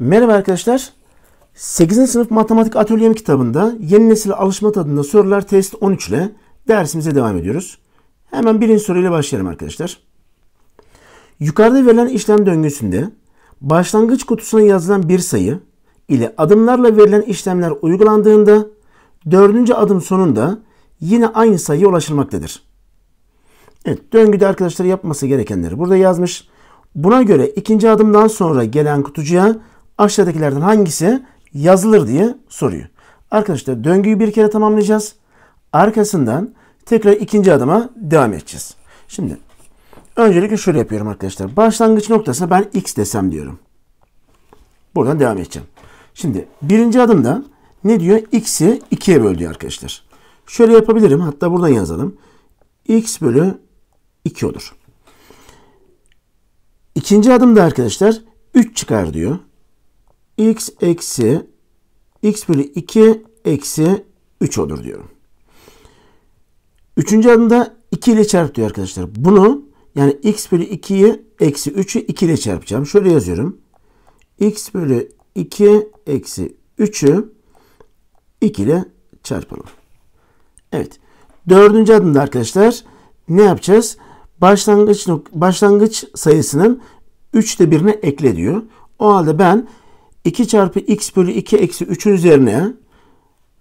Merhaba arkadaşlar. 8. sınıf matematik atölyem kitabında yeni nesil alışma tadında sorular test 13 ile dersimize devam ediyoruz. Hemen birinci soruyla başlayalım arkadaşlar. Yukarıda verilen işlem döngüsünde başlangıç kutusuna yazılan bir sayı ile adımlarla verilen işlemler uygulandığında dördüncü adım sonunda yine aynı sayıya ulaşılmaktadır. Evet döngüde arkadaşlar yapması gerekenleri burada yazmış. Buna göre ikinci adımdan sonra gelen kutucuya aşağıdakilerden hangisi yazılır diye soruyor. Arkadaşlar döngüyü bir kere tamamlayacağız. Arkasından tekrar ikinci adıma devam edeceğiz. Şimdi öncelikle şöyle yapıyorum arkadaşlar. Başlangıç noktasına ben x desem diyorum. Buradan devam edeceğim. Şimdi birinci adımda ne diyor? X'i 2'ye böl diyor arkadaşlar. Şöyle yapabilirim. Hatta buradan yazalım. X bölü 2 olur. İkinci adımda arkadaşlar 3 çıkar diyor x eksi x bölü 2 eksi 3 olur diyorum. Üçüncü adımda 2 ile çarp diyor arkadaşlar. Bunu yani x bölü 2'yi eksi 3'ü 2 ile çarpacağım. Şöyle yazıyorum. x bölü 2 eksi 3'ü 2 ile çarpalım. Evet. Dördüncü adımda arkadaşlar ne yapacağız? Başlangıç, başlangıç sayısının 3'te 1'ine ekle diyor. O halde ben 2 çarpı x bölü 2 eksi 3'ün üzerine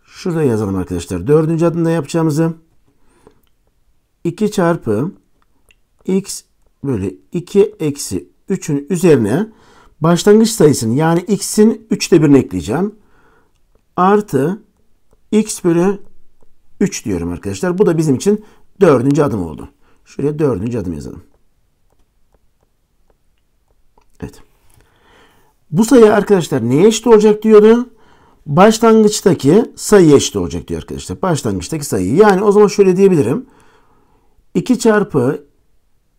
şurada yazalım arkadaşlar. Dördüncü adımda yapacağımızı 2 çarpı x bölü 2 eksi 3'ün üzerine başlangıç sayısını yani x'in 3'te 1'ini ekleyeceğim. Artı x bölü 3 diyorum arkadaşlar. Bu da bizim için dördüncü adım oldu. Şuraya dördüncü adım yazalım. Bu sayı arkadaşlar neye eşit olacak diyordu? Başlangıçtaki sayı eşit olacak diyor arkadaşlar. Başlangıçtaki sayı. Yani o zaman şöyle diyebilirim. 2 çarpı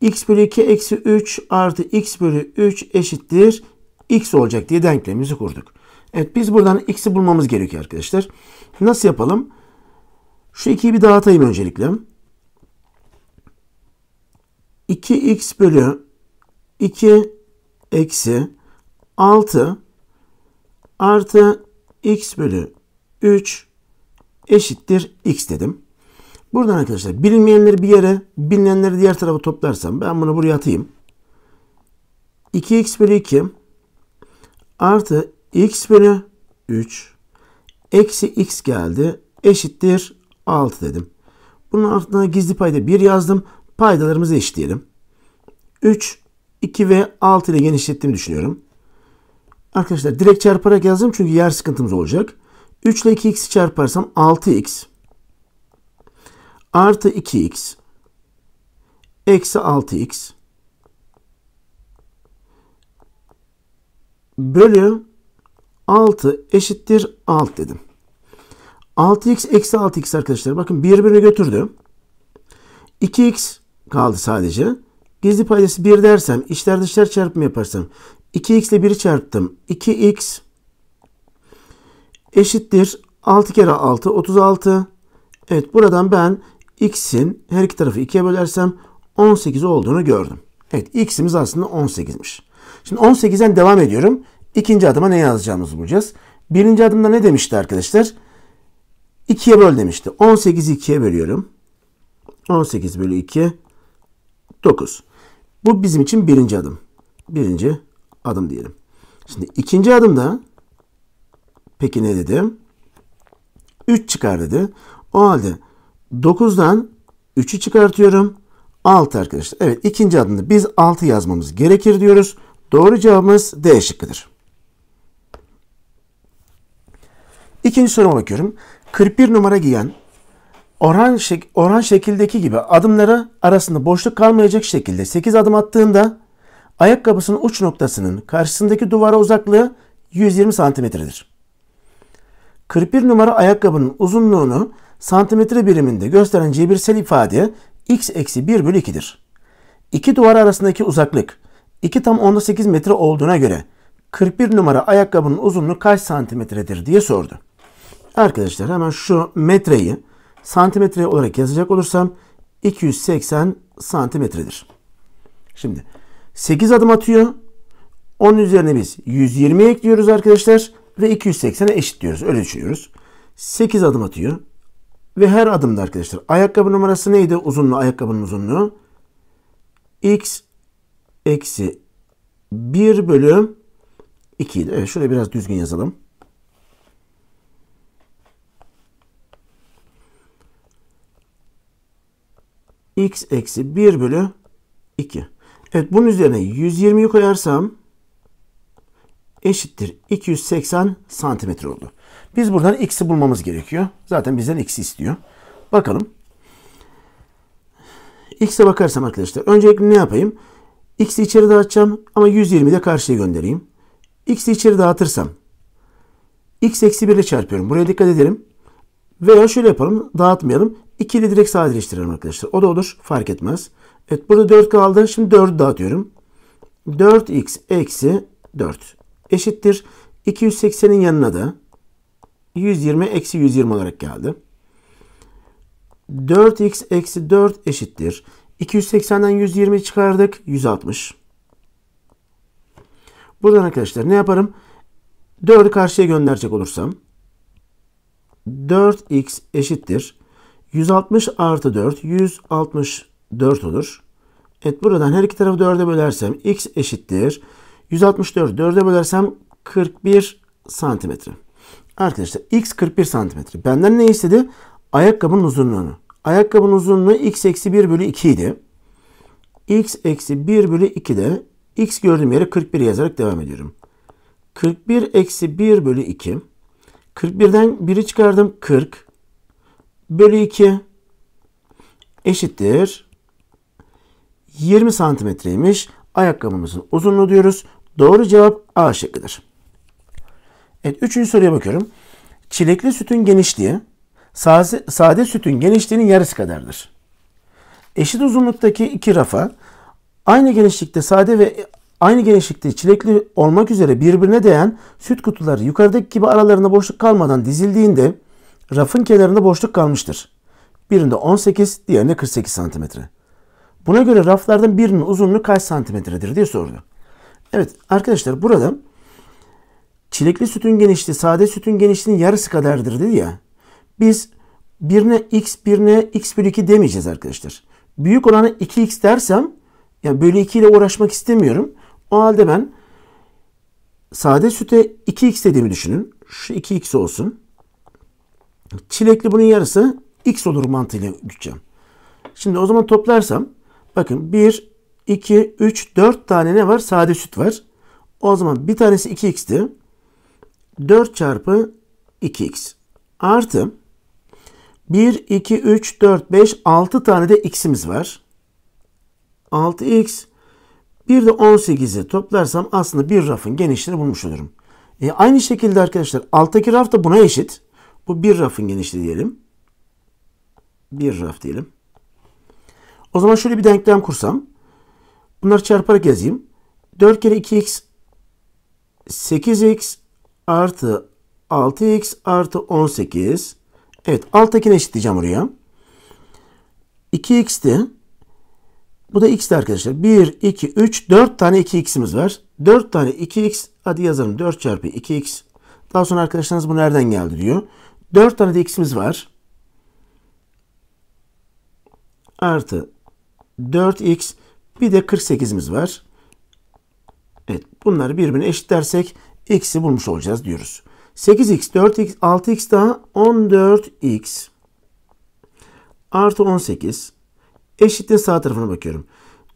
x bölü 2 eksi 3 artı x bölü 3 eşittir x olacak diye denklemimizi kurduk. Evet biz buradan x'i bulmamız gerekiyor arkadaşlar. Nasıl yapalım? Şu 2'yi bir dağıtayım öncelikle. 2x bölü 2 eksi 6 artı x bölü 3 eşittir x dedim. Buradan arkadaşlar bilinmeyenleri bir yere, bilinenleri diğer tarafa toplarsam ben bunu buraya atayım. 2x bölü 2 artı x bölü 3 eksi x geldi eşittir 6 dedim. Bunun altına gizli payda 1 yazdım. Paydalarımızı eşitleyelim. 3, 2 ve 6 ile genişlettiğimi düşünüyorum. Arkadaşlar direkt çarparak yazdım çünkü yer sıkıntımız olacak. 3 ile 2x'i çarparsam 6x artı 2x eksi 6x bölü 6 eşittir 6 dedim. 6x eksi 6x arkadaşlar bakın birbirine götürdü. 2x kaldı sadece. Gizli paydası 1 dersem, içler dışlar çarpımı yaparsam 2x ile 1'i çarptım. 2x eşittir 6 kere 6 36. Evet buradan ben x'in her iki tarafı 2'ye bölersem 18 olduğunu gördüm. Evet x'imiz aslında 18'miş. Şimdi 18'den devam ediyorum. İkinci adıma ne yazacağımızı bulacağız. Birinci adımda ne demişti arkadaşlar? 2'ye böl demişti. 18'i 2'ye bölüyorum. 18 bölü 2 9. Bu bizim için birinci adım. Birinci adım diyelim. Şimdi ikinci adımda peki ne dedim? 3 çıkar dedi. O halde 9'dan 3'ü çıkartıyorum. 6 arkadaşlar. Evet ikinci adımda biz 6 yazmamız gerekir diyoruz. Doğru cevabımız D şıkkıdır. İkinci soruma bakıyorum. 41 numara giyen oran, şek oran şekildeki gibi adımları arasında boşluk kalmayacak şekilde 8 adım attığında ayakkabısının uç noktasının karşısındaki duvara uzaklığı 120 santimetredir. 41 numara ayakkabının uzunluğunu santimetre biriminde gösteren cebirsel ifade x eksi 1 bölü 2'dir. İki duvar arasındaki uzaklık 2 tam 18 metre olduğuna göre 41 numara ayakkabının uzunluğu kaç santimetredir diye sordu. Arkadaşlar hemen şu metreyi santimetre olarak yazacak olursam 280 santimetredir. Şimdi 8 adım atıyor. 10 üzerine biz 120 ekliyoruz arkadaşlar ve 280'e eşitliyoruz. Öyle düşünüyoruz. 8 adım atıyor. Ve her adımda arkadaşlar ayakkabı numarası neydi? Uzunluğu ayakkabının uzunluğu. X eksi 1 bölü 2 idi. Evet şöyle biraz düzgün yazalım. X eksi 1 bölü 2. Evet bunun üzerine 120'yi koyarsam eşittir 280 santimetre oldu. Biz buradan x'i bulmamız gerekiyor. Zaten bizden x'i istiyor. Bakalım. X'e bakarsam arkadaşlar öncelikle ne yapayım? X'i içeri dağıtacağım ama 120'yi de karşıya göndereyim. X'i içeri dağıtırsam x eksi 1 ile çarpıyorum. Buraya dikkat edelim. Veya şöyle yapalım. Dağıtmayalım. 2 ile direkt sadeleştirelim arkadaşlar. O da olur. Fark etmez. Evet burada 4 kaldı. Şimdi 4'ü daha diyorum. 4x eksi 4 eşittir. 280'in yanına da 120 eksi 120 olarak geldi. 4x eksi 4 eşittir. 280'den 120 çıkardık. 160. Buradan arkadaşlar ne yaparım? 4'ü karşıya gönderecek olursam 4x eşittir. 160 artı 4 160 4 olur. Evet buradan her iki tarafı 4'e bölersem x eşittir. 164 4'e bölersem 41 santimetre. Arkadaşlar x 41 santimetre. Benden ne istedi? Ayakkabının uzunluğunu. Ayakkabının uzunluğu x eksi 1 bölü 2 idi. x eksi 1 bölü 2 de x gördüğüm yere 41 yazarak devam ediyorum. 41 eksi 1 bölü 2. 41'den 1'i çıkardım 40. Bölü 2 eşittir 20 santimetreymiş. Ayakkabımızın uzunluğu diyoruz. Doğru cevap A şıkkıdır. Evet üçüncü soruya bakıyorum. Çilekli sütün genişliği sade, sade sütün genişliğinin yarısı kadardır. Eşit uzunluktaki iki rafa aynı genişlikte sade ve aynı genişlikte çilekli olmak üzere birbirine değen süt kutuları yukarıdaki gibi aralarında boşluk kalmadan dizildiğinde rafın kenarında boşluk kalmıştır. Birinde 18, diğerinde 48 santimetre. Buna göre raflardan birinin uzunluğu kaç santimetredir diye sordu. Evet arkadaşlar burada çilekli sütün genişliği sade sütün genişliğinin yarısı kadardır dedi ya. Biz birine x birine x bölü 2 demeyeceğiz arkadaşlar. Büyük olanı 2x dersem yani bölü 2 ile uğraşmak istemiyorum. O halde ben sade süte 2x dediğimi düşünün. Şu 2x olsun. Çilekli bunun yarısı x olur mantığıyla güteceğim. Şimdi o zaman toplarsam Bakın 1, 2, 3, 4 tane ne var? Sade süt var. O zaman bir tanesi 2x'ti. 4 çarpı 2x artı 1, 2, 3, 4, 5, 6 tane de x'imiz var. 6x bir de 18'i toplarsam aslında bir rafın genişliğini bulmuş olurum. E aynı şekilde arkadaşlar alttaki raf da buna eşit. Bu bir rafın genişliği diyelim. Bir raf diyelim. O zaman şöyle bir denklem kursam. Bunları çarparak yazayım. 4 kere 2x 8x artı 6x artı 18. Evet alttakini eşitleyeceğim oraya. 2x'ti. Bu da x'ti arkadaşlar. 1, 2, 3, 4 tane 2x'imiz var. 4 tane 2x hadi yazalım. 4 çarpı 2x. Daha sonra arkadaşlarınız bu nereden geldi diyor. 4 tane de x'imiz var. Artı 4x bir de 48'imiz var. Evet bunları birbirine eşit dersek x'i bulmuş olacağız diyoruz. 8x, 4x, 6x daha 14x artı 18 eşittir sağ tarafına bakıyorum.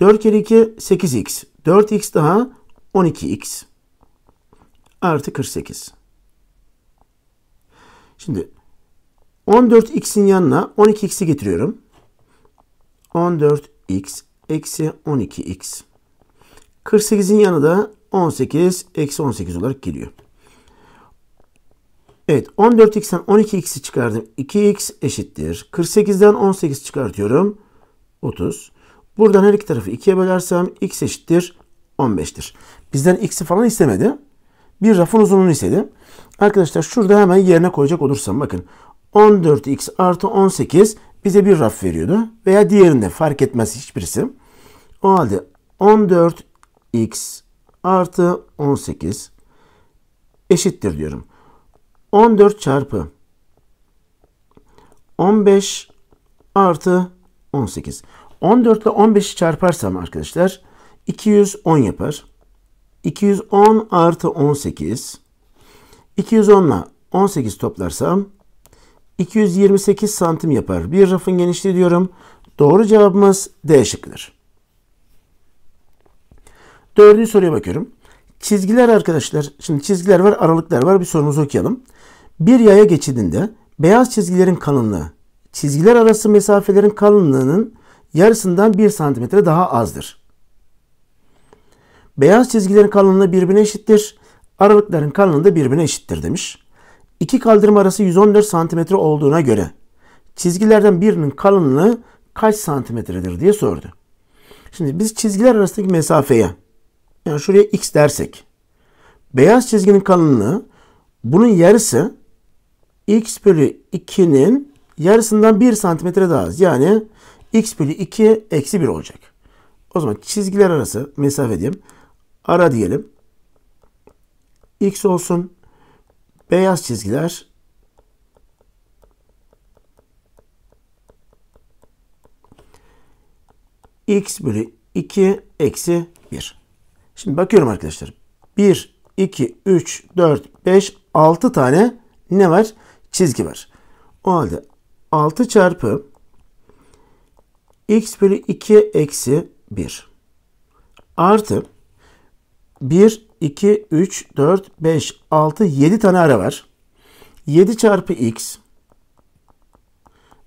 4 kere 2 8x. 4x daha 12x artı 48. Şimdi 14x'in yanına 12x'i getiriyorum. 14 x eksi 12x. 48'in yanı da 18 eksi 18 olarak geliyor. Evet 14x'ten 12x'i çıkardım. 2x eşittir. 48'den 18 çıkartıyorum. 30. Buradan her iki tarafı 2'ye bölersem x eşittir 15'tir. Bizden x'i falan istemedi. Bir rafın uzunluğunu istedi. Arkadaşlar şurada hemen yerine koyacak olursam bakın. 14x artı 18 bize bir raf veriyordu veya diğerinde fark etmez hiçbirisi. O halde 14x artı 18 eşittir diyorum. 14 çarpı 15 artı 18. 14 ile 15'i çarparsam arkadaşlar 210 yapar. 210 artı 18. 210 ile 18 toplarsam 228 santim yapar. Bir rafın genişliği diyorum. Doğru cevabımız D şıkkıdır. Dördüncü soruya bakıyorum. Çizgiler arkadaşlar. Şimdi çizgiler var, aralıklar var. Bir sorumuzu okuyalım. Bir yaya geçidinde beyaz çizgilerin kalınlığı çizgiler arası mesafelerin kalınlığının yarısından 1 santimetre daha azdır. Beyaz çizgilerin kalınlığı birbirine eşittir. Aralıkların kalınlığı da birbirine eşittir demiş. İki kaldırım arası 114 santimetre olduğuna göre çizgilerden birinin kalınlığı kaç santimetredir diye sordu. Şimdi biz çizgiler arasındaki mesafeye yani şuraya x dersek beyaz çizginin kalınlığı bunun yarısı x bölü 2'nin yarısından 1 santimetre daha az. Yani x bölü 2 eksi 1 olacak. O zaman çizgiler arası mesafe diyelim. Ara diyelim. x olsun Beyaz çizgiler x bölü 2 eksi 1. Şimdi bakıyorum arkadaşlar. 1, 2, 3, 4, 5, 6 tane ne var? Çizgi var. O halde 6 çarpı x bölü 2 eksi 1 artı 1, 2, 3, 4, 5, 6, 7 tane ara var. 7 çarpı x.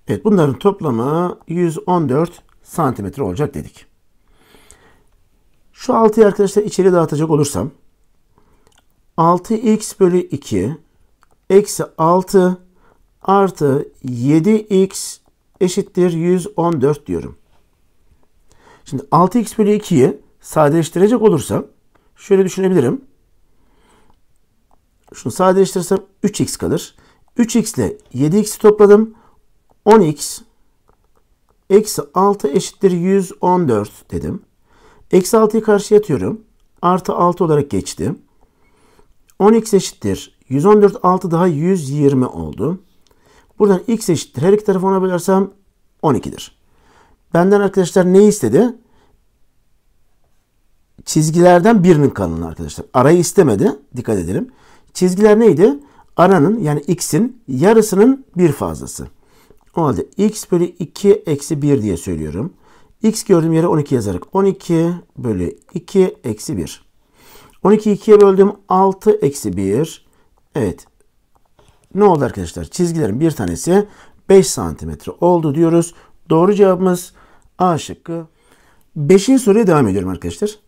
Evet bunların toplamı 114 santimetre olacak dedik. Şu 6'yı arkadaşlar içeri dağıtacak olursam 6x bölü 2 eksi 6 artı 7x eşittir 114 diyorum. Şimdi 6x bölü 2'yi sadeleştirecek olursam şöyle düşünebilirim. Şunu sadeleştirirsem 3x kalır. 3x ile 7x'i topladım. 10x eksi 6 eşittir 114 dedim. Eksi 6'yı karşıya atıyorum. Artı 6 olarak geçti. 10x eşittir. 114 6 daha 120 oldu. Buradan x eşittir. Her iki tarafı ona bölersem 12'dir. Benden arkadaşlar ne istedi? çizgilerden birinin kanunu arkadaşlar. Arayı istemedi. Dikkat edelim. Çizgiler neydi? Aranın yani x'in yarısının bir fazlası. O halde x bölü 2 eksi 1 diye söylüyorum. x gördüğüm yere 12 yazarak 12 bölü 2 eksi 1. 12'yi 2'ye böldüm 6 eksi 1. Evet. Ne oldu arkadaşlar? Çizgilerin bir tanesi 5 santimetre oldu diyoruz. Doğru cevabımız A şıkkı. Beşinci soruya devam ediyorum arkadaşlar.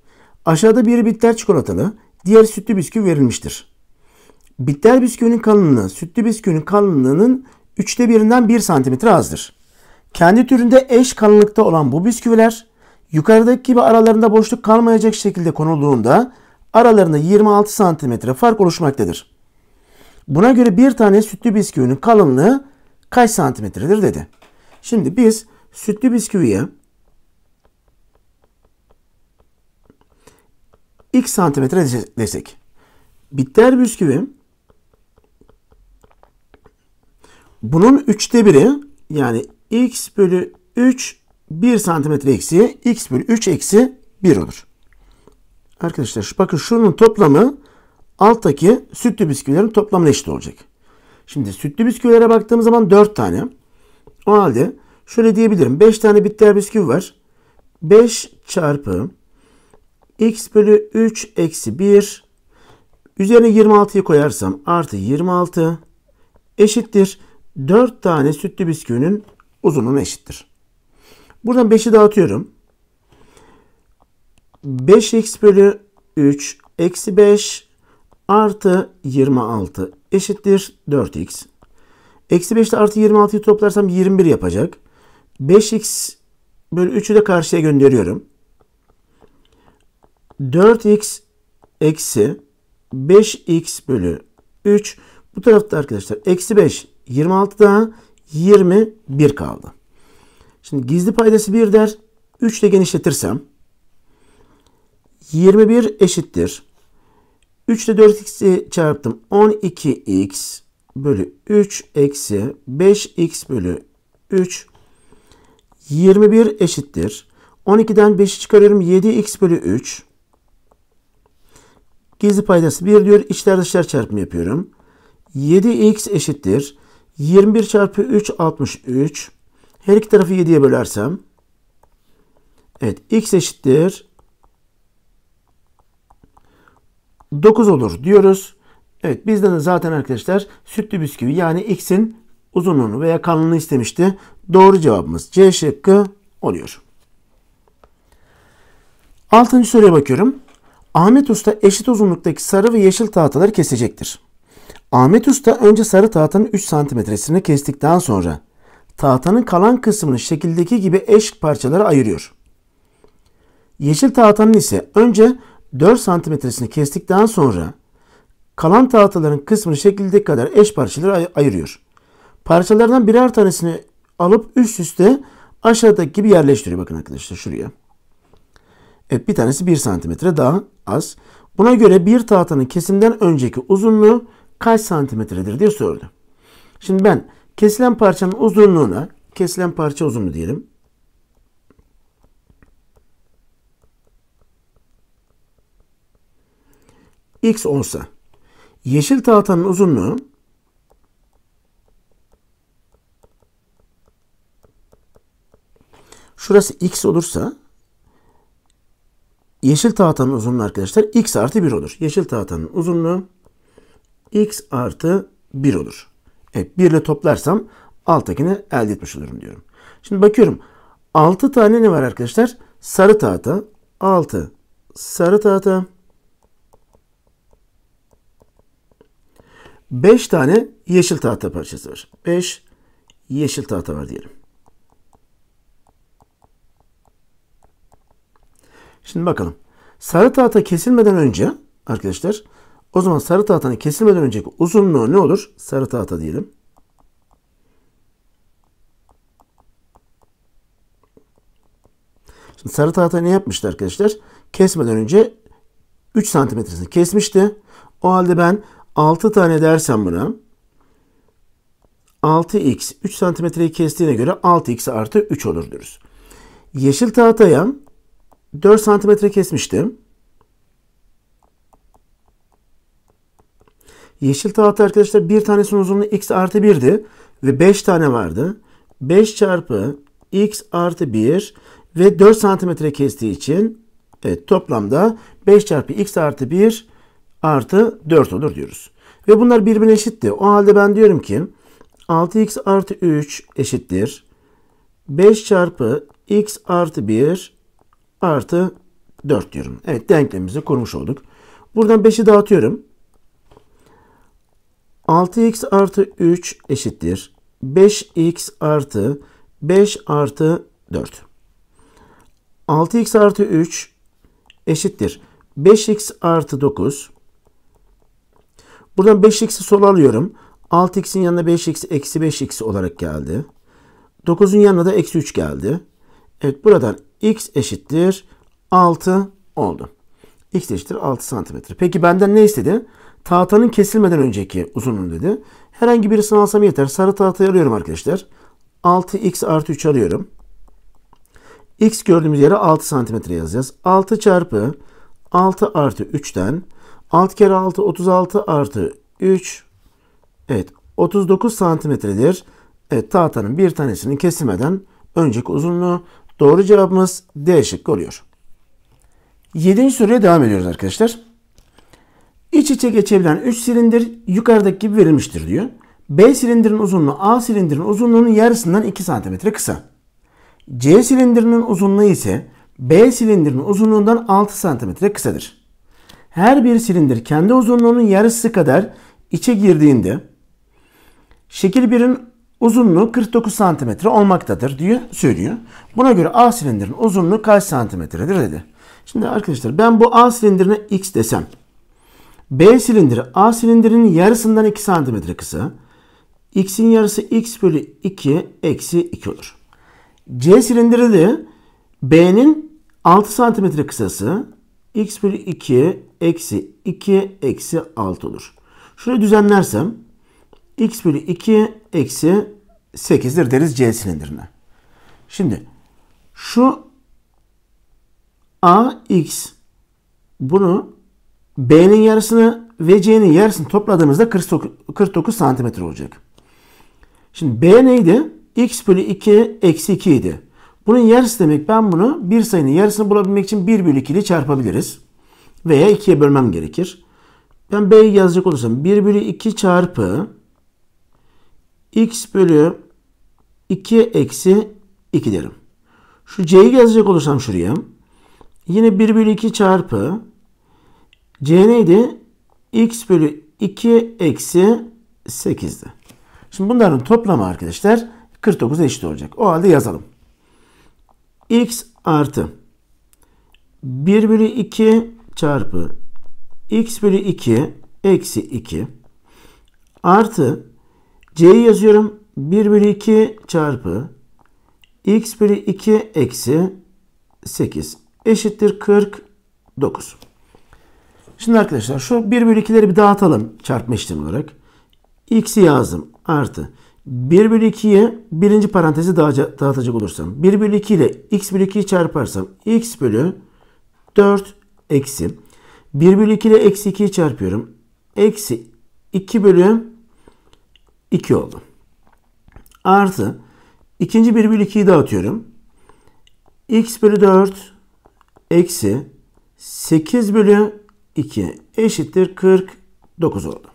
Aşağıda biri bitter çikolatalı, diğer sütlü bisküvi verilmiştir. Bitter bisküvinin kalınlığı, sütlü bisküvinin kalınlığının üçte birinden bir santimetre azdır. Kendi türünde eş kalınlıkta olan bu bisküviler yukarıdaki gibi aralarında boşluk kalmayacak şekilde konulduğunda aralarında 26 santimetre fark oluşmaktadır. Buna göre bir tane sütlü bisküvinin kalınlığı kaç santimetredir dedi. Şimdi biz sütlü bisküviye x santimetre desek. Bitter bisküvi bunun üçte biri yani x bölü 3 1 santimetre eksi x bölü 3 eksi 1 olur. Arkadaşlar bakın şunun toplamı alttaki sütlü bisküvilerin toplamına eşit olacak. Şimdi sütlü bisküvilere baktığımız zaman 4 tane. O halde şöyle diyebilirim. 5 tane bitter bisküvi var. 5 çarpı x bölü 3 eksi 1 üzerine 26'yı koyarsam artı 26 eşittir. 4 tane sütlü bisküvinin uzunluğuna eşittir. Buradan 5'i dağıtıyorum. 5x bölü 3 eksi 5 artı 26 eşittir 4x. Eksi 5 ile artı 26'yı toplarsam 21 yapacak. 5x bölü 3'ü de karşıya gönderiyorum. 4x eksi 5x bölü 3. Bu tarafta arkadaşlar eksi 5 26'da 21 kaldı. Şimdi gizli paydası 1 der. 3 ile genişletirsem 21 eşittir. 3 ile 4x'i çarptım. 12x bölü 3 eksi 5x bölü 3 21 eşittir. 12'den 5'i çıkarıyorum. 7x bölü 3 Gizli paydası 1 diyor. İçler dışlar çarpımı yapıyorum. 7x eşittir. 21 çarpı 3 63. Her iki tarafı 7'ye bölersem. Evet x eşittir. 9 olur diyoruz. Evet bizden de zaten arkadaşlar sütlü bisküvi yani x'in uzunluğunu veya kalınlığını istemişti. Doğru cevabımız C şıkkı oluyor. Altıncı soruya bakıyorum. Ahmet Usta eşit uzunluktaki sarı ve yeşil tahtaları kesecektir. Ahmet Usta önce sarı tahtanın 3 santimetresini kestikten sonra tahtanın kalan kısmını şekildeki gibi eş parçalara ayırıyor. Yeşil tahtanın ise önce 4 santimetresini kestikten sonra kalan tahtaların kısmını şekildeki kadar eş parçalara ay ayırıyor. Parçalardan birer tanesini alıp üst üste aşağıdaki gibi yerleştiriyor. Bakın arkadaşlar şuraya. Evet bir tanesi 1 santimetre daha az. Buna göre bir tahtanın kesimden önceki uzunluğu kaç santimetredir diye sordu. Şimdi ben kesilen parçanın uzunluğuna kesilen parça uzunluğu diyelim. X olsa yeşil tahtanın uzunluğu şurası X olursa yeşil tahtanın uzunluğu arkadaşlar x artı 1 olur. Yeşil tahtanın uzunluğu x artı 1 olur. E 1 ile toplarsam alttakini elde etmiş olurum diyorum. Şimdi bakıyorum 6 tane ne var arkadaşlar? Sarı tahta 6 sarı tahta 5 tane yeşil tahta parçası var. 5 yeşil tahta var diyelim. Şimdi bakalım. Sarı tahta kesilmeden önce arkadaşlar o zaman sarı tahtanın kesilmeden önceki uzunluğu ne olur? Sarı tahta diyelim. Şimdi sarı tahta ne yapmıştı arkadaşlar? Kesmeden önce 3 santimetresini kesmişti. O halde ben 6 tane dersem buna 6x 3 santimetreyi kestiğine göre 6x artı 3 olur diyoruz. Yeşil tahtaya 4 santimetre kesmiştim. Yeşil tahta arkadaşlar bir tanesinin uzunluğu x artı 1'di. Ve 5 tane vardı. 5 çarpı x artı 1 ve 4 santimetre kestiği için evet, toplamda 5 çarpı x artı 1 artı 4 olur diyoruz. Ve bunlar birbirine eşitti. O halde ben diyorum ki 6x artı 3 eşittir. 5 çarpı x artı 1 artı 4 diyorum. Evet denklemimizi kurmuş olduk. Buradan 5'i dağıtıyorum. 6x artı 3 eşittir. 5x artı 5 artı 4. 6x artı 3 eşittir. 5x artı 9. Buradan 5x'i sola alıyorum. 6x'in yanına 5x eksi 5x olarak geldi. 9'un yanına da eksi 3 geldi. Evet buradan x eşittir 6 oldu. x eşittir 6 santimetre. Peki benden ne istedi? Tahtanın kesilmeden önceki uzunluğunu dedi. Herhangi birisini alsam yeter. Sarı tahtayı alıyorum arkadaşlar. 6x artı 3 alıyorum. x gördüğümüz yere 6 santimetre yazacağız. 6 çarpı 6 artı 3'ten 6 kere 6 36 artı 3 evet 39 santimetredir. Evet tahtanın bir tanesinin kesilmeden önceki uzunluğu Doğru cevabımız D şıkkı oluyor. 7. soruya devam ediyoruz arkadaşlar. İç içe geçebilen 3 silindir yukarıdaki gibi verilmiştir diyor. B silindirin uzunluğu A silindirin uzunluğunun yarısından 2 cm kısa. C silindirinin uzunluğu ise B silindirin uzunluğundan 6 cm kısadır. Her bir silindir kendi uzunluğunun yarısı kadar içe girdiğinde şekil 1'in uzunluğu 49 santimetre olmaktadır diyor, söylüyor. Buna göre A silindirin uzunluğu kaç santimetredir dedi. Şimdi arkadaşlar ben bu A silindirine X desem. B silindiri A silindirinin yarısından 2 santimetre kısa. X'in yarısı X bölü 2 eksi 2 olur. C silindiri de B'nin 6 santimetre kısası X bölü 2 eksi 2 eksi 6 olur. Şöyle düzenlersem x bölü 2 eksi 8'dir deriz C silindirine. Şimdi şu a x bunu B'nin yarısını ve C'nin yarısını topladığımızda 49, 49 santimetre olacak. Şimdi B neydi? X bölü 2 eksi 2 idi. Bunun yarısı demek ben bunu bir sayının yarısını bulabilmek için 1 bölü 2 ile çarpabiliriz. Veya 2'ye bölmem gerekir. Ben B'yi yazacak olursam 1 bölü 2 çarpı x bölü 2 eksi 2 derim. Şu c'yi yazacak olursam şuraya. Yine 1 bölü 2 çarpı c neydi? x bölü 2 eksi 8'di. Şimdi bunların toplamı arkadaşlar 49 eşit olacak. O halde yazalım. x artı 1 bölü 2 çarpı x bölü 2 eksi 2 artı C'yi yazıyorum. 1 bölü 2 çarpı x bölü 2 eksi 8 eşittir 49. Şimdi arkadaşlar şu 1 bölü 2'leri bir dağıtalım çarpma işlemi olarak. x'i yazdım artı 1 bölü 2'ye birinci parantezi dağıtacak olursam 1 bölü 2 ile x bölü 2'yi çarparsam x bölü 4 eksi 1 bölü 2 ile eksi 2'yi çarpıyorum. Eksi 2 bölü 2 oldu. Artı ikinci bir bölü 2'yi dağıtıyorum. X bölü 4 eksi 8 bölü 2 eşittir 49 oldu.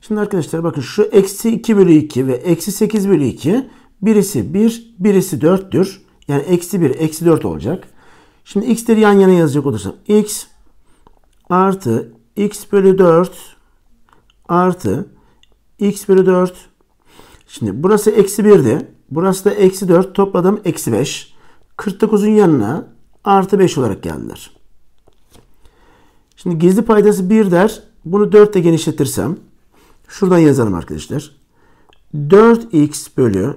Şimdi arkadaşlar bakın şu eksi 2 bölü 2 ve eksi 8 bölü 2 birisi 1 birisi 4'tür. Yani eksi 1 eksi 4 olacak. Şimdi x'leri yan yana yazacak olursam x artı x bölü 4 artı x bölü 4. Şimdi burası eksi 1'di. Burası da eksi 4. Topladım eksi 5. 49'un yanına artı 5 olarak geldiler. Şimdi gizli paydası 1 der. Bunu 4 ile genişletirsem. Şuradan yazalım arkadaşlar. 4x bölü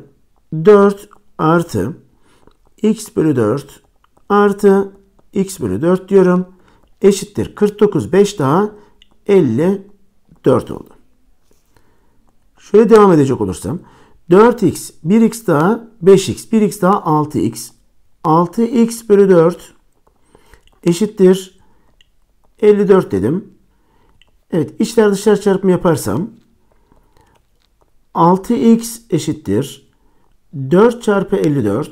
4 artı x bölü 4 artı x bölü 4 diyorum. Eşittir 49 5 daha 54 oldu. Şöyle devam edecek olursam 4x, 1x daha 5x, 1x daha 6x. 6x bölü 4 eşittir 54 dedim. Evet içler dışlar çarpımı yaparsam 6x eşittir 4 çarpı 54.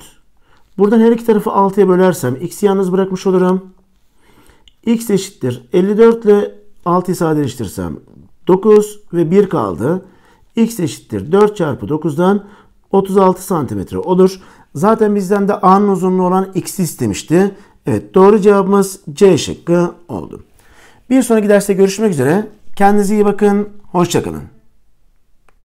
Buradan her iki tarafı 6'ya bölersem x'i yalnız bırakmış olurum. x eşittir 54 ile 6'yı sadeleştirsem 9 ve 1 kaldı x eşittir 4 çarpı 9'dan 36 santimetre olur. Zaten bizden de A'nın uzunluğu olan x istemişti. Evet doğru cevabımız C şıkkı oldu. Bir sonraki derste görüşmek üzere. Kendinize iyi bakın. Hoşçakalın.